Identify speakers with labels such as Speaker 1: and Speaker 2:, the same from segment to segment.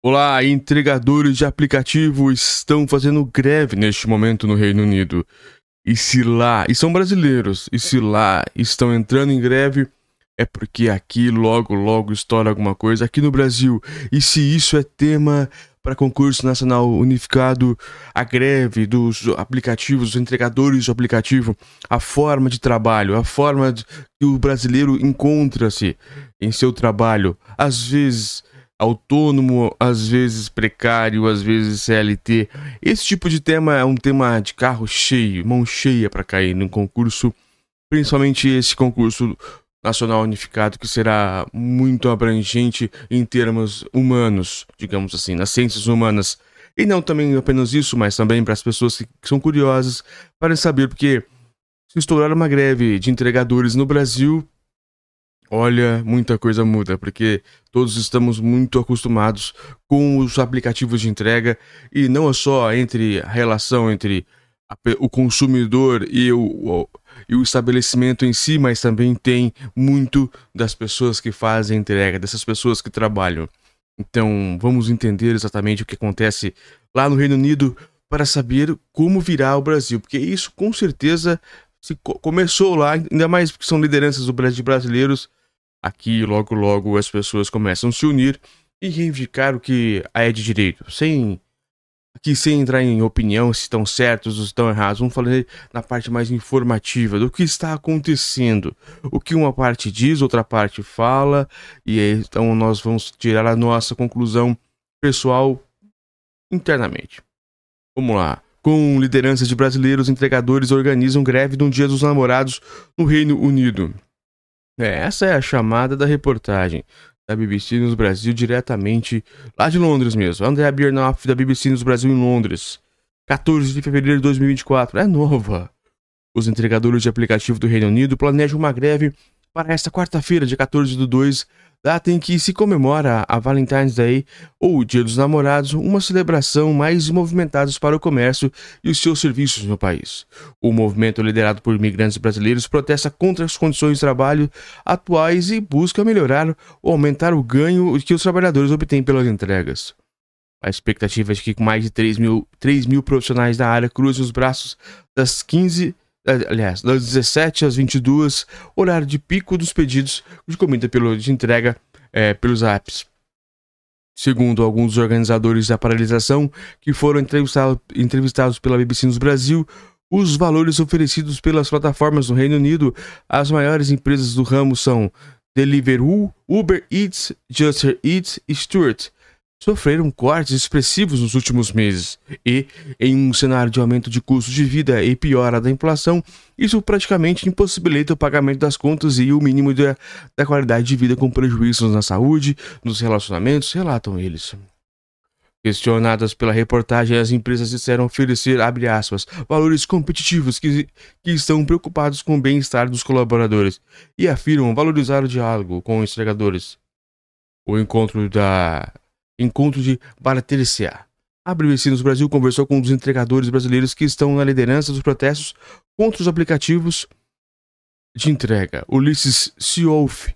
Speaker 1: Olá, entregadores de aplicativo estão fazendo greve neste momento no Reino Unido. E se lá, e são brasileiros, e se lá estão entrando em greve, é porque aqui logo logo estoura alguma coisa aqui no Brasil. E se isso é tema para concurso nacional unificado, a greve dos aplicativos, dos entregadores de aplicativo, a forma de trabalho, a forma que o brasileiro encontra-se em seu trabalho, às vezes autônomo, às vezes precário, às vezes CLT. Esse tipo de tema é um tema de carro cheio, mão cheia para cair num concurso, principalmente esse concurso nacional unificado que será muito abrangente em termos humanos, digamos assim, nas ciências humanas. E não também apenas isso, mas também para as pessoas que são curiosas para saber porque se estourar uma greve de entregadores no Brasil, Olha, muita coisa muda, porque todos estamos muito acostumados com os aplicativos de entrega e não é só entre a relação entre a, o consumidor e o, o, e o estabelecimento em si, mas também tem muito das pessoas que fazem entrega, dessas pessoas que trabalham. Então, vamos entender exatamente o que acontece lá no Reino Unido para saber como virá o Brasil, porque isso com certeza se começou lá, ainda mais porque são lideranças do Brasil brasileiros Aqui, logo logo, as pessoas começam a se unir e reivindicar o que é de direito, sem aqui sem entrar em opinião se estão certos ou se estão errados, vamos falar na parte mais informativa do que está acontecendo, o que uma parte diz, outra parte fala, e aí, então nós vamos tirar a nossa conclusão pessoal internamente. Vamos lá. Com lideranças de brasileiros, entregadores organizam greve no Dia dos Namorados no Reino Unido. É, essa é a chamada da reportagem da BBC News Brasil diretamente lá de Londres mesmo. André Biernoff da BBC News Brasil em Londres. 14 de fevereiro de 2024. É nova. Os entregadores de aplicativo do Reino Unido planejam uma greve para esta quarta-feira, dia 14 do 2, data em que se comemora a Valentine's Day ou o Dia dos Namorados, uma celebração mais movimentada para o comércio e os seus serviços no país. O movimento liderado por imigrantes brasileiros protesta contra as condições de trabalho atuais e busca melhorar ou aumentar o ganho que os trabalhadores obtêm pelas entregas. A expectativa é de que mais de 3 mil, 3 mil profissionais da área cruzem os braços das 15 é, aliás, das 17 às 22, horário de pico dos pedidos de comida pelo, de entrega é, pelos apps. Segundo alguns organizadores da paralisação que foram entrevistado, entrevistados pela BBC News Brasil, os valores oferecidos pelas plataformas no Reino Unido às maiores empresas do ramo são Deliveroo, Uber Eats, Just Eats e Stuart, sofreram cortes expressivos nos últimos meses e, em um cenário de aumento de custos de vida e piora da inflação, isso praticamente impossibilita o pagamento das contas e o mínimo da, da qualidade de vida com prejuízos na saúde, nos relacionamentos, relatam eles. Questionadas pela reportagem, as empresas disseram oferecer, aspas, valores competitivos que, que estão preocupados com o bem-estar dos colaboradores e afirmam valorizar o diálogo com os entregadores. O encontro da encontro de Baratelcia. A BBC News Brasil conversou com um entregadores brasileiros que estão na liderança dos protestos contra os aplicativos de entrega. Ulisses Seolf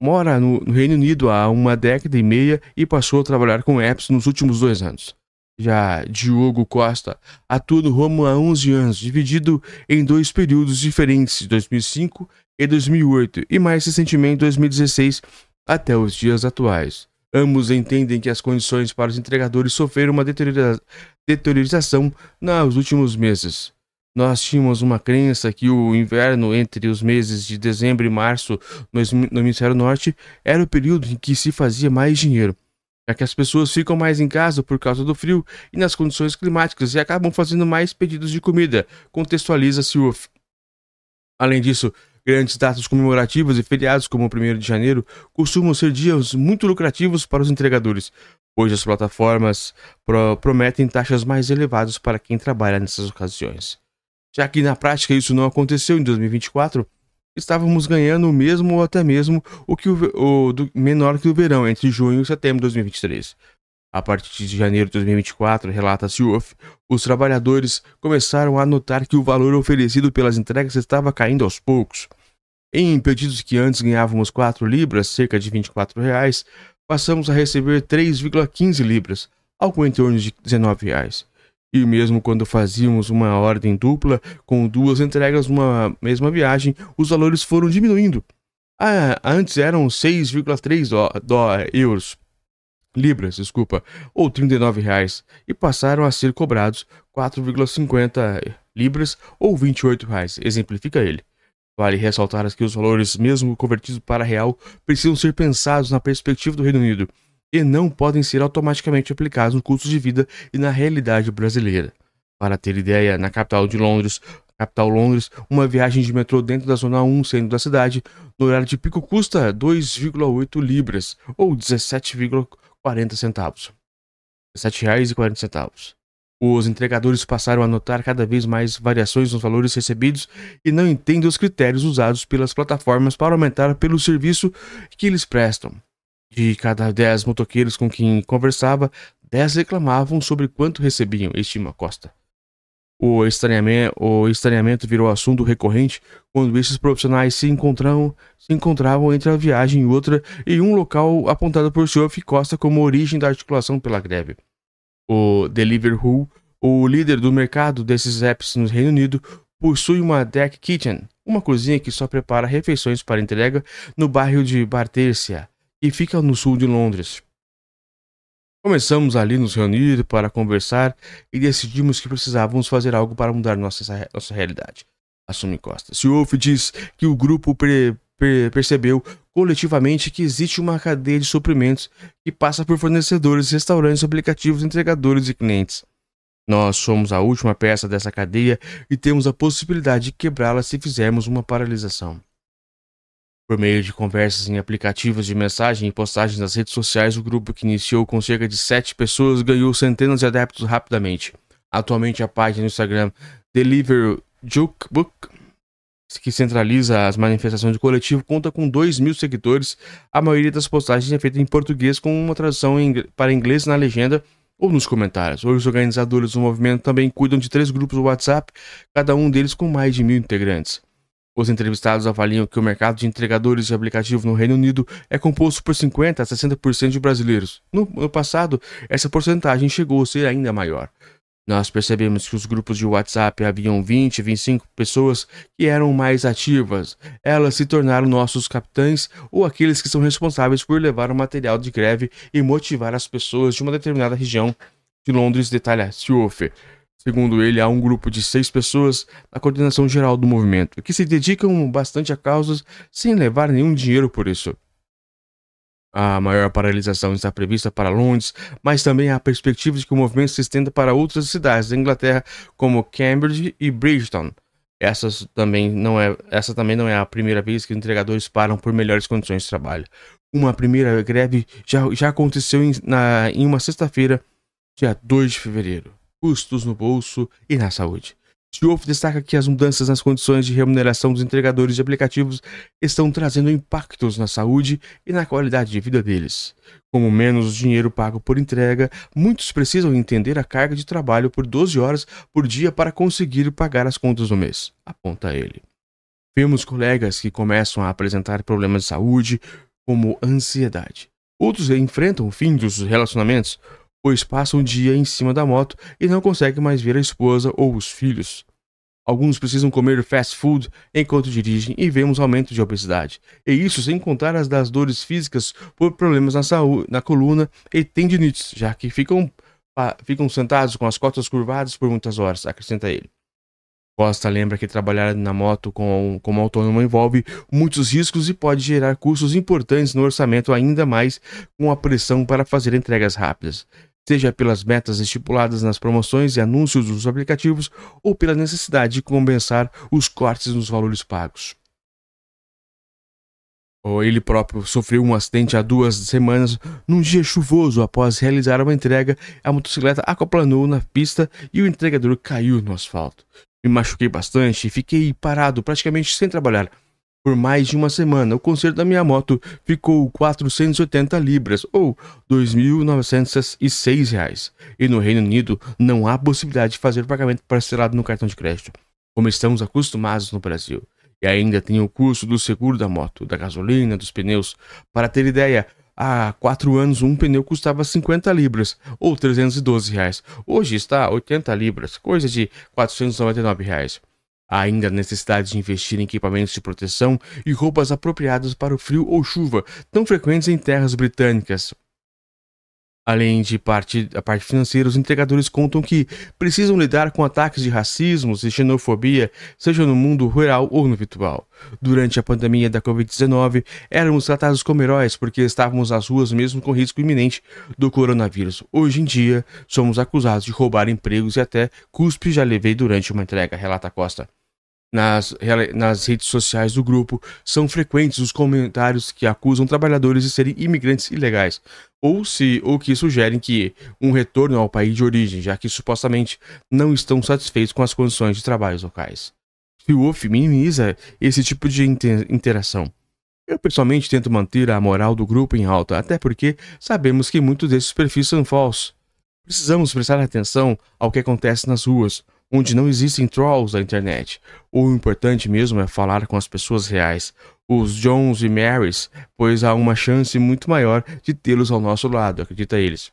Speaker 1: mora no, no Reino Unido há uma década e meia e passou a trabalhar com apps nos últimos dois anos. Já Diogo Costa atua no Roma há 11 anos, dividido em dois períodos diferentes, 2005 e 2008, e mais recentemente 2016 até os dias atuais. Ambos entendem que as condições para os entregadores sofreram uma deterioração nos últimos meses. Nós tínhamos uma crença que o inverno entre os meses de dezembro e março no hemisfério norte era o período em que se fazia mais dinheiro, já que as pessoas ficam mais em casa por causa do frio e nas condições climáticas e acabam fazendo mais pedidos de comida, contextualiza Silf. Além disso, Grandes datas comemorativas e feriados como o 1 de janeiro costumam ser dias muito lucrativos para os entregadores, pois as plataformas pro prometem taxas mais elevadas para quem trabalha nessas ocasiões. Já que na prática isso não aconteceu em 2024, estávamos ganhando o mesmo ou até mesmo o que o, o menor que o verão entre junho e setembro de 2023. A partir de janeiro de 2024, relata UF, os trabalhadores começaram a notar que o valor oferecido pelas entregas estava caindo aos poucos. Em pedidos que antes ganhávamos 4 libras, cerca de 24 reais, passamos a receber 3,15 libras, algo em torno de 19 reais. E mesmo quando fazíamos uma ordem dupla, com duas entregas numa mesma viagem, os valores foram diminuindo. Ah, antes eram 6,3 euros libras, desculpa, ou R$ 39,00 e passaram a ser cobrados 4,50 libras ou R$ 28,00, exemplifica ele. Vale ressaltar que os valores, mesmo convertidos para real, precisam ser pensados na perspectiva do Reino Unido e não podem ser automaticamente aplicados no custo de vida e na realidade brasileira. Para ter ideia, na capital de Londres, capital Londres, uma viagem de metrô dentro da zona 1 saindo da cidade, no horário de pico custa 2,8 libras ou 17,4 40 centavos. R$ 7,40. Os entregadores passaram a notar cada vez mais variações nos valores recebidos e não entendem os critérios usados pelas plataformas para aumentar pelo serviço que eles prestam. De cada 10 motoqueiros com quem conversava, 10 reclamavam sobre quanto recebiam, estima Costa. O estranhamento, o estranhamento virou assunto recorrente quando esses profissionais se encontravam, se encontravam entre a viagem e outra em um local apontado por Schiff Costa como origem da articulação pela greve. O Deliveroo, o líder do mercado desses apps no Reino Unido, possui uma Deck Kitchen, uma cozinha que só prepara refeições para entrega no bairro de Bartercia, que fica no sul de Londres. Começamos ali nos reunir para conversar e decidimos que precisávamos fazer algo para mudar nossa, nossa realidade. Assume Costa. Seoff diz que o grupo pre, pre, percebeu coletivamente que existe uma cadeia de suprimentos que passa por fornecedores, restaurantes, aplicativos, entregadores e clientes. Nós somos a última peça dessa cadeia e temos a possibilidade de quebrá-la se fizermos uma paralisação. Por meio de conversas em aplicativos de mensagem e postagens nas redes sociais, o grupo que iniciou com cerca de 7 pessoas ganhou centenas de adeptos rapidamente. Atualmente, a página no Instagram Deliver Jukebook, que centraliza as manifestações do coletivo, conta com 2 mil seguidores. A maioria das postagens é feita em português, com uma tradução para inglês na legenda ou nos comentários. Os organizadores do movimento também cuidam de três grupos do WhatsApp, cada um deles com mais de mil integrantes. Os entrevistados avaliam que o mercado de entregadores de aplicativo no Reino Unido é composto por 50 a 60% de brasileiros. No ano passado, essa porcentagem chegou a ser ainda maior. Nós percebemos que os grupos de WhatsApp haviam 20, 25 pessoas que eram mais ativas. Elas se tornaram nossos capitães ou aqueles que são responsáveis por levar o material de greve e motivar as pessoas de uma determinada região de Londres, detalha Silver. Segundo ele, há um grupo de seis pessoas na coordenação geral do movimento, que se dedicam bastante a causas sem levar nenhum dinheiro por isso. A maior paralisação está prevista para Londres, mas também há perspectivas de que o movimento se estenda para outras cidades da Inglaterra, como Cambridge e Bridgeton. Essas também não é, essa também não é a primeira vez que entregadores param por melhores condições de trabalho. Uma primeira greve já, já aconteceu em, na, em uma sexta-feira, dia 2 de fevereiro custos no bolso e na saúde. Stioff destaca que as mudanças nas condições de remuneração dos entregadores de aplicativos estão trazendo impactos na saúde e na qualidade de vida deles. Como menos dinheiro pago por entrega, muitos precisam entender a carga de trabalho por 12 horas por dia para conseguir pagar as contas do mês, aponta ele. Vemos colegas que começam a apresentar problemas de saúde, como ansiedade. Outros enfrentam o fim dos relacionamentos, pois passa um dia em cima da moto e não consegue mais ver a esposa ou os filhos. Alguns precisam comer fast food enquanto dirigem e vemos aumento de obesidade. E isso sem contar as das dores físicas por problemas na saúde, na coluna e tendinites, já que ficam, ficam sentados com as costas curvadas por muitas horas, acrescenta ele. Costa lembra que trabalhar na moto como, como autônomo envolve muitos riscos e pode gerar custos importantes no orçamento, ainda mais com a pressão para fazer entregas rápidas seja pelas metas estipuladas nas promoções e anúncios dos aplicativos ou pela necessidade de compensar os cortes nos valores pagos. Ele próprio sofreu um acidente há duas semanas num dia chuvoso após realizar uma entrega. A motocicleta acoplanou na pista e o entregador caiu no asfalto. Me machuquei bastante e fiquei parado praticamente sem trabalhar por mais de uma semana. O conserto da minha moto ficou 480 libras ou 2.906 reais. E no Reino Unido não há possibilidade de fazer pagamento parcelado no cartão de crédito, como estamos acostumados no Brasil. E ainda tem o custo do seguro da moto, da gasolina, dos pneus. Para ter ideia, há 4 anos um pneu custava 50 libras ou 312 reais. Hoje está 80 libras, coisa de 499 reais. Há ainda a necessidade de investir em equipamentos de proteção e roupas apropriadas para o frio ou chuva, tão frequentes em terras britânicas. Além de parte, a parte financeira, os entregadores contam que precisam lidar com ataques de racismo e xenofobia, seja no mundo rural ou no virtual. Durante a pandemia da Covid-19, éramos tratados como heróis porque estávamos nas ruas mesmo com risco iminente do coronavírus. Hoje em dia, somos acusados de roubar empregos e até cuspe já levei durante uma entrega, relata Costa. Nas, nas redes sociais do grupo, são frequentes os comentários que acusam trabalhadores de serem imigrantes ilegais, ou se ou que sugerem que um retorno ao país de origem, já que supostamente não estão satisfeitos com as condições de trabalho locais. Fioff minimiza esse tipo de interação. Eu pessoalmente tento manter a moral do grupo em alta, até porque sabemos que muitos desses perfis são falsos. Precisamos prestar atenção ao que acontece nas ruas, onde não existem trolls da internet. O importante mesmo é falar com as pessoas reais, os Jones e Marys, pois há uma chance muito maior de tê-los ao nosso lado, acredita eles.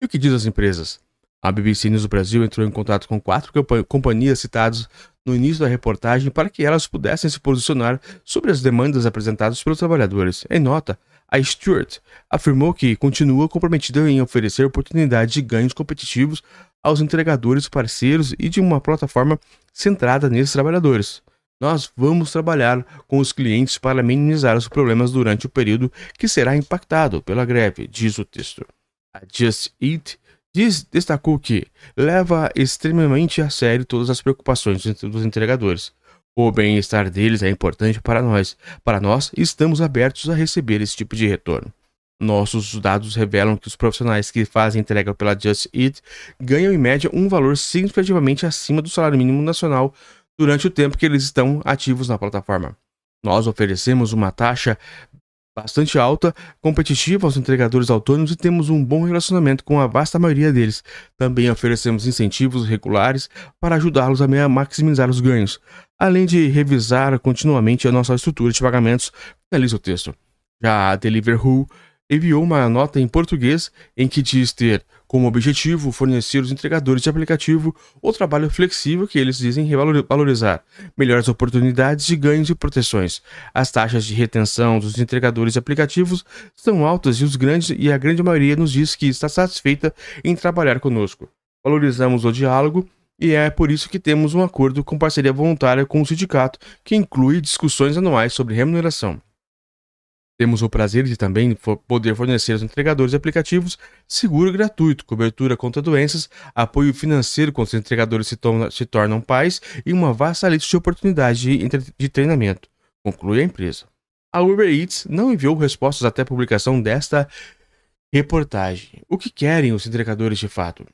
Speaker 1: E o que diz as empresas? A BBC News do Brasil entrou em contato com quatro companhias citadas no início da reportagem para que elas pudessem se posicionar sobre as demandas apresentadas pelos trabalhadores. Em nota, a Stewart afirmou que continua comprometida em oferecer oportunidades de ganhos competitivos aos entregadores parceiros e de uma plataforma centrada nesses trabalhadores. Nós vamos trabalhar com os clientes para minimizar os problemas durante o período que será impactado pela greve, diz o texto. A Just Eat diz, destacou que leva extremamente a sério todas as preocupações dos entregadores. O bem-estar deles é importante para nós. Para nós, estamos abertos a receber esse tipo de retorno. Nossos dados revelam que os profissionais que fazem entrega pela Just Eat ganham em média um valor significativamente acima do salário mínimo nacional durante o tempo que eles estão ativos na plataforma. Nós oferecemos uma taxa bastante alta, competitiva aos entregadores autônomos e temos um bom relacionamento com a vasta maioria deles. Também oferecemos incentivos regulares para ajudá-los a maximizar os ganhos, além de revisar continuamente a nossa estrutura de pagamentos. Finaliza o texto. Já a Deliveroo enviou uma nota em português em que diz ter como objetivo fornecer os entregadores de aplicativo o trabalho flexível que eles dizem valorizar, melhores oportunidades de ganhos e proteções. As taxas de retenção dos entregadores de aplicativos são altas e, os grandes, e a grande maioria nos diz que está satisfeita em trabalhar conosco. Valorizamos o diálogo e é por isso que temos um acordo com parceria voluntária com o sindicato, que inclui discussões anuais sobre remuneração. Temos o prazer de também poder fornecer aos entregadores aplicativos seguro gratuito, cobertura contra doenças, apoio financeiro quando os entregadores se, tornam, se tornam pais e uma vasta lista de oportunidades de, de treinamento, conclui a empresa. A Uber Eats não enviou respostas até a publicação desta reportagem. O que querem os entregadores de fato?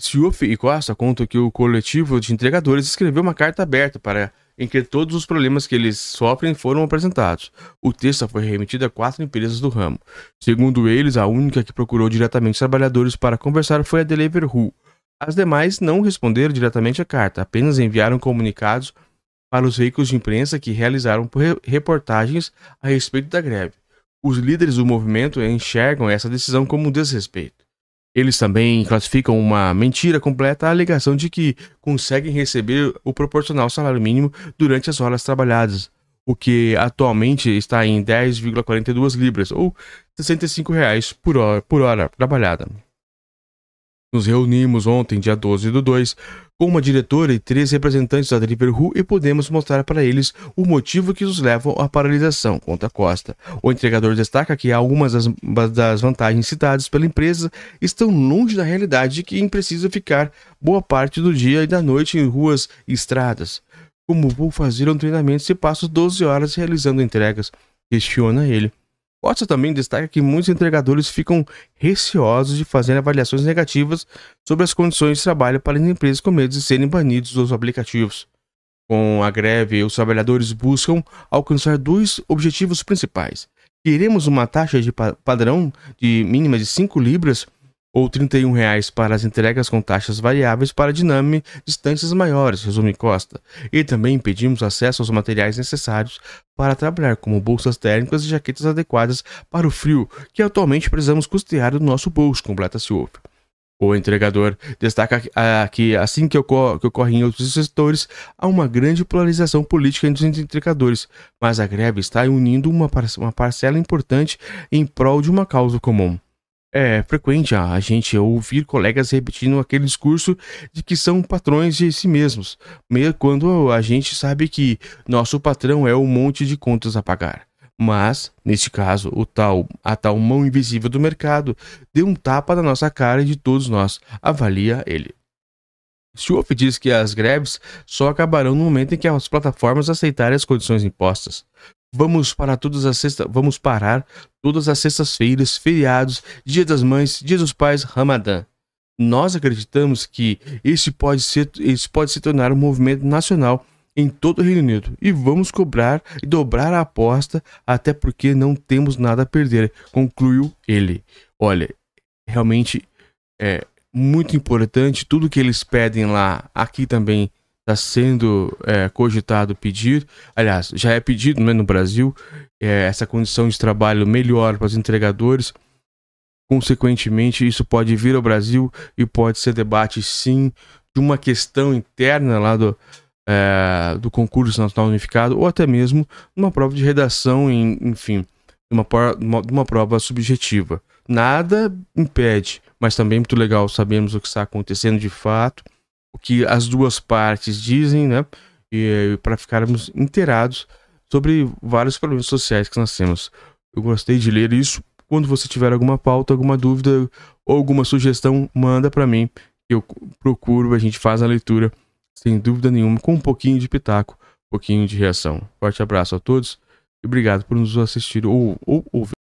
Speaker 1: Siuf e Costa contam que o coletivo de entregadores escreveu uma carta aberta para em que todos os problemas que eles sofrem foram apresentados. O texto foi remetido a quatro empresas do ramo. Segundo eles, a única que procurou diretamente trabalhadores para conversar foi a Deliveroo. As demais não responderam diretamente à carta, apenas enviaram comunicados para os veículos de imprensa que realizaram reportagens a respeito da greve. Os líderes do movimento enxergam essa decisão como um desrespeito. Eles também classificam uma mentira completa a alegação de que conseguem receber o proporcional salário mínimo durante as horas trabalhadas, o que atualmente está em 10,42 libras, ou R$ 65 reais por hora, por hora trabalhada. Nos reunimos ontem, dia 12 do 2, com uma diretora e três representantes da Deliveroo e podemos mostrar para eles o motivo que os levam à paralisação, conta Costa. O entregador destaca que algumas das, das vantagens citadas pela empresa estão longe da realidade e precisa ficar boa parte do dia e da noite em ruas e estradas. Como vou fazer um treinamento se passo 12 horas realizando entregas? Questiona ele. Costa também destaca que muitos entregadores ficam receosos de fazer avaliações negativas sobre as condições de trabalho para as empresas com medo de serem banidos dos aplicativos. Com a greve, os trabalhadores buscam alcançar dois objetivos principais. Queremos uma taxa de padrão de mínima de 5 libras ou R$ 31,00 para as entregas com taxas variáveis para diname distâncias maiores, resume Costa. E também pedimos acesso aos materiais necessários para trabalhar, como bolsas térmicas e jaquetas adequadas para o frio, que atualmente precisamos custear do nosso bolso, completa-se o o entregador destaca que, ah, assim que ocorre em outros setores, há uma grande polarização política entre os entregadores, mas a greve está unindo uma parcela importante em prol de uma causa comum. É frequente a gente ouvir colegas repetindo aquele discurso de que são patrões de si mesmos, mesmo quando a gente sabe que nosso patrão é um monte de contas a pagar. Mas, neste caso, o tal, a tal mão invisível do mercado deu um tapa na nossa cara e de todos nós, avalia ele. Schultz diz que as greves só acabarão no momento em que as plataformas aceitarem as condições impostas. Vamos para todas as sextas, vamos parar todas as sextas-feiras, feriados, Dia das Mães, Dia dos Pais, Ramadã. Nós acreditamos que esse pode ser, esse pode se tornar um movimento nacional em todo o Reino Unido e vamos cobrar e dobrar a aposta até porque não temos nada a perder, concluiu ele. Olha, realmente é muito importante tudo que eles pedem lá, aqui também está sendo é, cogitado pedir, aliás, já é pedido né, no Brasil, é, essa condição de trabalho melhor para os entregadores. Consequentemente, isso pode vir ao Brasil e pode ser debate, sim, de uma questão interna lá do, é, do concurso nacional unificado ou até mesmo uma prova de redação, em, enfim, uma, uma, uma prova subjetiva. Nada impede, mas também é muito legal sabermos o que está acontecendo de fato o que as duas partes dizem, né? E, eh, para ficarmos inteirados sobre vários problemas sociais que nós temos. Eu gostei de ler isso. Quando você tiver alguma pauta, alguma dúvida ou alguma sugestão, manda para mim. Eu procuro, a gente faz a leitura, sem dúvida nenhuma, com um pouquinho de pitaco, um pouquinho de reação. Forte abraço a todos e obrigado por nos assistir ou, ou ouvir.